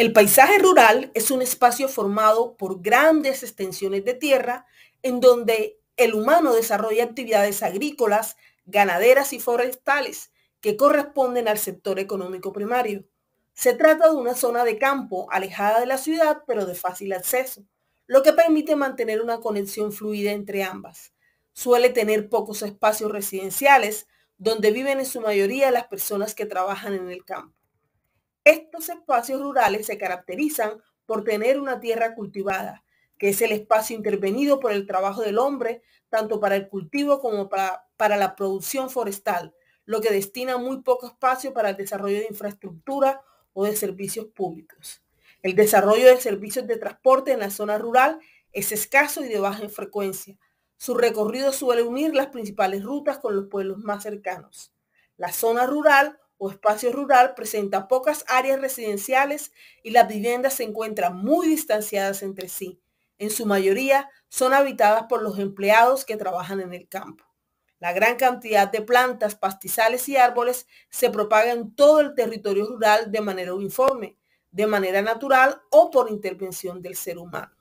El paisaje rural es un espacio formado por grandes extensiones de tierra en donde el humano desarrolla actividades agrícolas, ganaderas y forestales que corresponden al sector económico primario. Se trata de una zona de campo alejada de la ciudad pero de fácil acceso, lo que permite mantener una conexión fluida entre ambas. Suele tener pocos espacios residenciales donde viven en su mayoría las personas que trabajan en el campo. Estos espacios rurales se caracterizan por tener una tierra cultivada, que es el espacio intervenido por el trabajo del hombre, tanto para el cultivo como para, para la producción forestal, lo que destina muy poco espacio para el desarrollo de infraestructura o de servicios públicos. El desarrollo de servicios de transporte en la zona rural es escaso y de baja frecuencia. Su recorrido suele unir las principales rutas con los pueblos más cercanos. La zona rural o espacio rural presenta pocas áreas residenciales y las viviendas se encuentran muy distanciadas entre sí. En su mayoría son habitadas por los empleados que trabajan en el campo. La gran cantidad de plantas, pastizales y árboles se propaga en todo el territorio rural de manera uniforme, de manera natural o por intervención del ser humano.